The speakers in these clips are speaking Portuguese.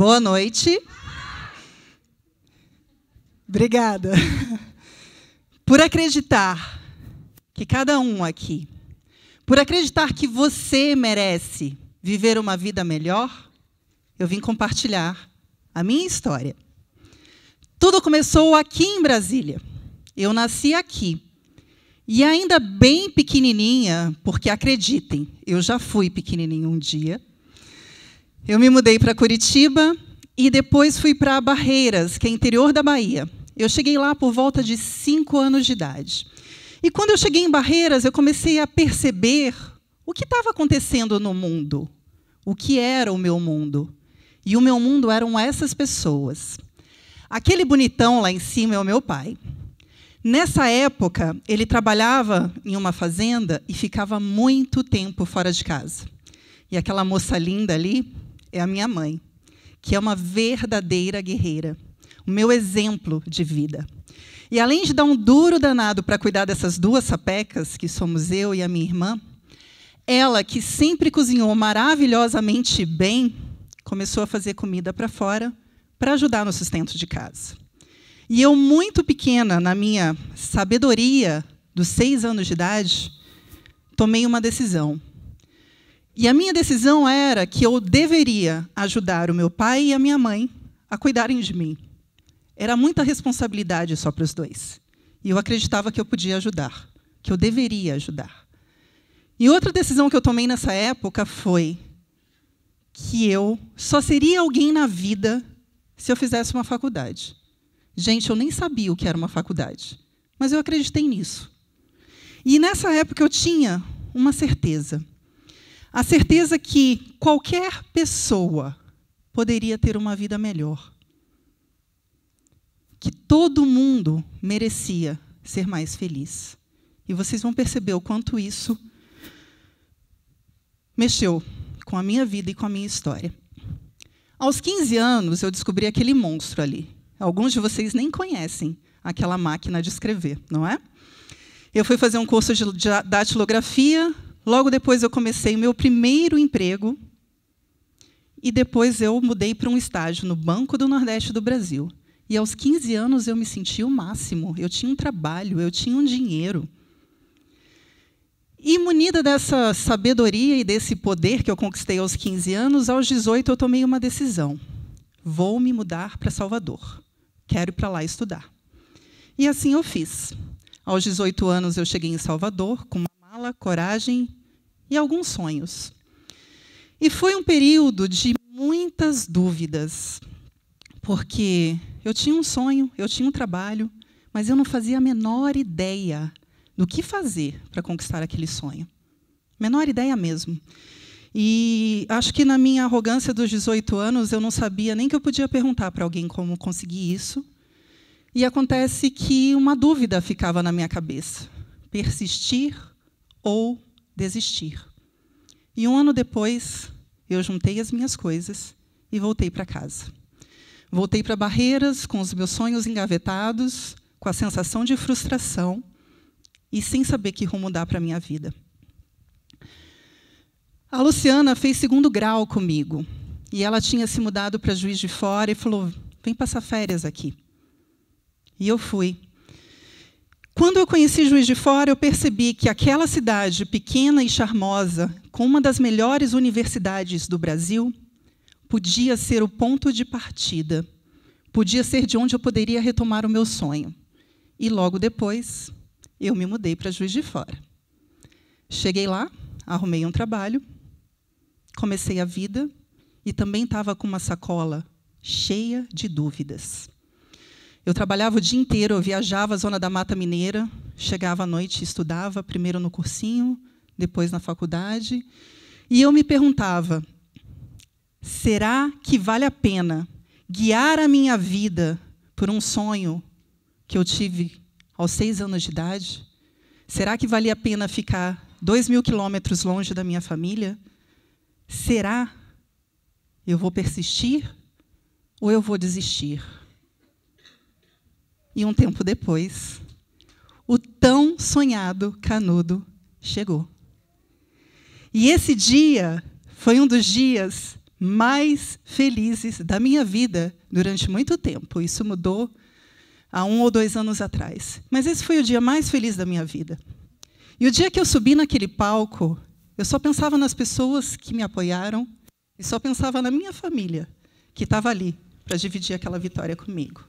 Boa noite. Obrigada. Por acreditar que cada um aqui, por acreditar que você merece viver uma vida melhor, eu vim compartilhar a minha história. Tudo começou aqui em Brasília. Eu nasci aqui. E ainda bem pequenininha, porque acreditem, eu já fui pequenininha um dia. Eu me mudei para Curitiba e depois fui para Barreiras, que é interior da Bahia. Eu cheguei lá por volta de cinco anos de idade. E quando eu cheguei em Barreiras, eu comecei a perceber o que estava acontecendo no mundo, o que era o meu mundo. E o meu mundo eram essas pessoas. Aquele bonitão lá em cima é o meu pai. Nessa época, ele trabalhava em uma fazenda e ficava muito tempo fora de casa. E aquela moça linda ali é a minha mãe, que é uma verdadeira guerreira, o meu exemplo de vida. E além de dar um duro danado para cuidar dessas duas sapecas, que somos eu e a minha irmã, ela, que sempre cozinhou maravilhosamente bem, começou a fazer comida para fora para ajudar no sustento de casa. E eu, muito pequena, na minha sabedoria dos seis anos de idade, tomei uma decisão. E a minha decisão era que eu deveria ajudar o meu pai e a minha mãe a cuidarem de mim. Era muita responsabilidade só para os dois. E eu acreditava que eu podia ajudar, que eu deveria ajudar. E outra decisão que eu tomei nessa época foi que eu só seria alguém na vida se eu fizesse uma faculdade. Gente, eu nem sabia o que era uma faculdade, mas eu acreditei nisso. E nessa época eu tinha uma certeza a certeza que qualquer pessoa poderia ter uma vida melhor. Que todo mundo merecia ser mais feliz. E vocês vão perceber o quanto isso mexeu com a minha vida e com a minha história. Aos 15 anos, eu descobri aquele monstro ali. Alguns de vocês nem conhecem aquela máquina de escrever, não é? Eu fui fazer um curso de datilografia Logo depois eu comecei o meu primeiro emprego e depois eu mudei para um estágio no Banco do Nordeste do Brasil. E aos 15 anos eu me senti o máximo. Eu tinha um trabalho, eu tinha um dinheiro. E munida dessa sabedoria e desse poder que eu conquistei aos 15 anos, aos 18 eu tomei uma decisão. Vou me mudar para Salvador. Quero ir para lá estudar. E assim eu fiz. Aos 18 anos eu cheguei em Salvador com uma coragem e alguns sonhos. E foi um período de muitas dúvidas, porque eu tinha um sonho, eu tinha um trabalho, mas eu não fazia a menor ideia do que fazer para conquistar aquele sonho. Menor ideia mesmo. E acho que na minha arrogância dos 18 anos, eu não sabia nem que eu podia perguntar para alguém como conseguir isso. E acontece que uma dúvida ficava na minha cabeça: persistir ou desistir. E um ano depois, eu juntei as minhas coisas e voltei para casa. Voltei para Barreiras com os meus sonhos engavetados, com a sensação de frustração e sem saber que rumo dar para a minha vida. A Luciana fez segundo grau comigo e ela tinha se mudado para Juiz de Fora e falou: vem passar férias aqui. E eu fui. Quando eu conheci Juiz de Fora, eu percebi que aquela cidade pequena e charmosa, com uma das melhores universidades do Brasil, podia ser o ponto de partida, podia ser de onde eu poderia retomar o meu sonho. E logo depois, eu me mudei para Juiz de Fora. Cheguei lá, arrumei um trabalho, comecei a vida e também estava com uma sacola cheia de dúvidas. Eu trabalhava o dia inteiro, eu viajava à zona da Mata Mineira, chegava à noite e estudava, primeiro no cursinho, depois na faculdade. E eu me perguntava: será que vale a pena guiar a minha vida por um sonho que eu tive aos seis anos de idade? Será que valia a pena ficar dois mil quilômetros longe da minha família? Será? Eu vou persistir ou eu vou desistir? E um tempo depois, o tão sonhado canudo chegou. E esse dia foi um dos dias mais felizes da minha vida durante muito tempo. Isso mudou há um ou dois anos atrás. Mas esse foi o dia mais feliz da minha vida. E o dia que eu subi naquele palco, eu só pensava nas pessoas que me apoiaram e só pensava na minha família, que estava ali para dividir aquela vitória comigo.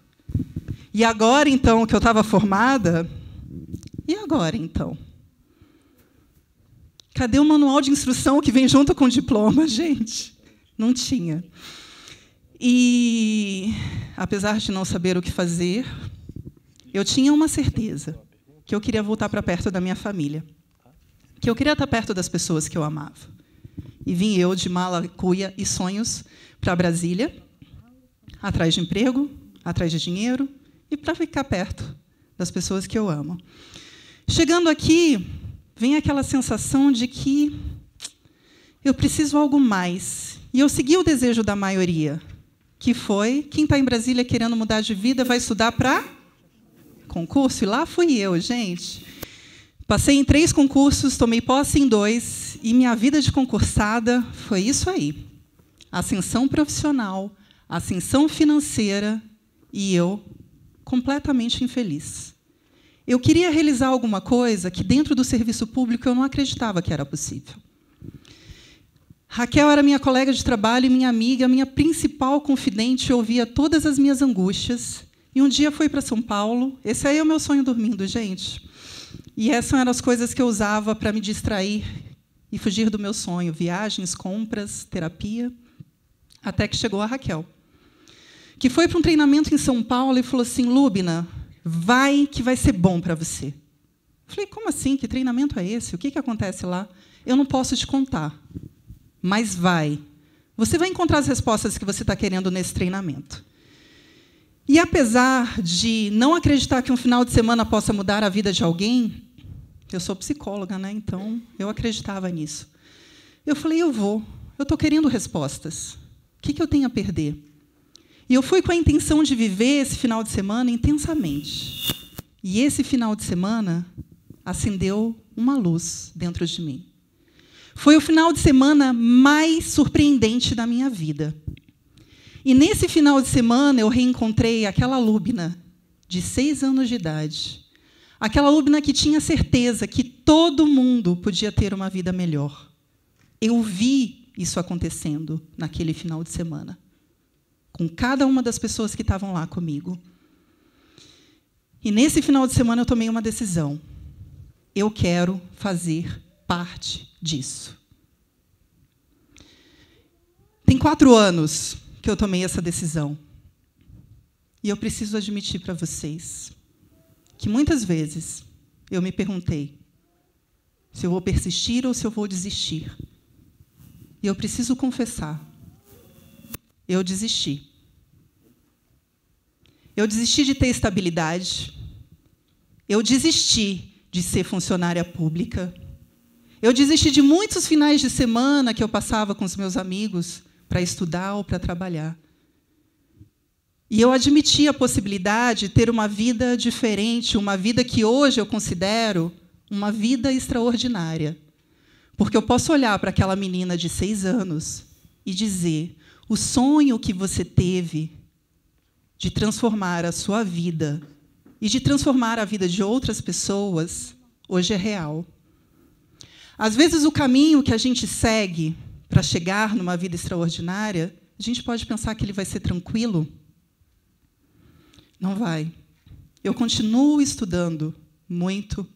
E agora, então, que eu estava formada, e agora, então? Cadê o manual de instrução que vem junto com o diploma, gente? Não tinha. E, apesar de não saber o que fazer, eu tinha uma certeza: que eu queria voltar para perto da minha família, que eu queria estar tá perto das pessoas que eu amava. E vim eu de mala, cuia e sonhos para Brasília, atrás de emprego, atrás de dinheiro, e para ficar perto das pessoas que eu amo. Chegando aqui, vem aquela sensação de que eu preciso algo mais. E eu segui o desejo da maioria, que foi quem está em Brasília querendo mudar de vida vai estudar para concurso. E lá fui eu, gente. Passei em três concursos, tomei posse em dois, e minha vida de concursada foi isso aí: ascensão profissional, ascensão financeira e eu completamente infeliz. Eu queria realizar alguma coisa que, dentro do serviço público, eu não acreditava que era possível. Raquel era minha colega de trabalho e minha amiga, minha principal confidente, ouvia todas as minhas angústias. E um dia foi para São Paulo. Esse aí é o meu sonho dormindo, gente. E essas eram as coisas que eu usava para me distrair e fugir do meu sonho: viagens, compras, terapia. Até que chegou a Raquel que foi para um treinamento em São Paulo e falou assim: Lubina, vai que vai ser bom para você. falei: como assim? Que treinamento é esse? O que, que acontece lá? Eu não posso te contar, mas vai. Você vai encontrar as respostas que você está querendo nesse treinamento. E apesar de não acreditar que um final de semana possa mudar a vida de alguém, eu sou psicóloga, né? Então eu acreditava nisso. Eu falei: eu vou. Eu estou querendo respostas. O que, que eu tenho a perder? E eu fui com a intenção de viver esse final de semana intensamente. E esse final de semana acendeu uma luz dentro de mim. Foi o final de semana mais surpreendente da minha vida. E nesse final de semana eu reencontrei aquela Lubna de seis anos de idade, aquela Lubna que tinha certeza que todo mundo podia ter uma vida melhor. Eu vi isso acontecendo naquele final de semana com cada uma das pessoas que estavam lá comigo. E nesse final de semana eu tomei uma decisão. Eu quero fazer parte disso. Tem quatro anos que eu tomei essa decisão. E eu preciso admitir para vocês que muitas vezes eu me perguntei se eu vou persistir ou se eu vou desistir. E eu preciso confessar: eu desisti. Eu desisti de ter estabilidade. Eu desisti de ser funcionária pública. Eu desisti de muitos finais de semana que eu passava com os meus amigos para estudar ou para trabalhar. E eu admiti a possibilidade de ter uma vida diferente, uma vida que hoje eu considero uma vida extraordinária. Porque eu posso olhar para aquela menina de seis anos e dizer: o sonho que você teve de transformar a sua vida e de transformar a vida de outras pessoas, hoje é real. Às vezes, o caminho que a gente segue para chegar numa vida extraordinária, a gente pode pensar que ele vai ser tranquilo. Não vai. Eu continuo estudando muito.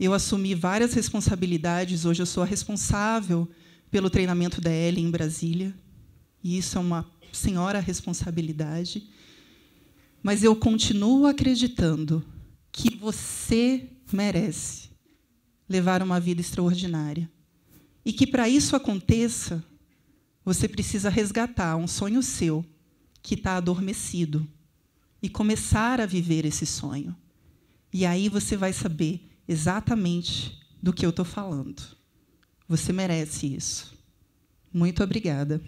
Eu assumi várias responsabilidades. Hoje eu sou a responsável pelo treinamento da Ellen em Brasília. E isso é uma senhora responsabilidade, mas eu continuo acreditando que você merece levar uma vida extraordinária. E que para isso aconteça, você precisa resgatar um sonho seu que está adormecido e começar a viver esse sonho. E aí você vai saber exatamente do que eu estou falando. Você merece isso. Muito obrigada.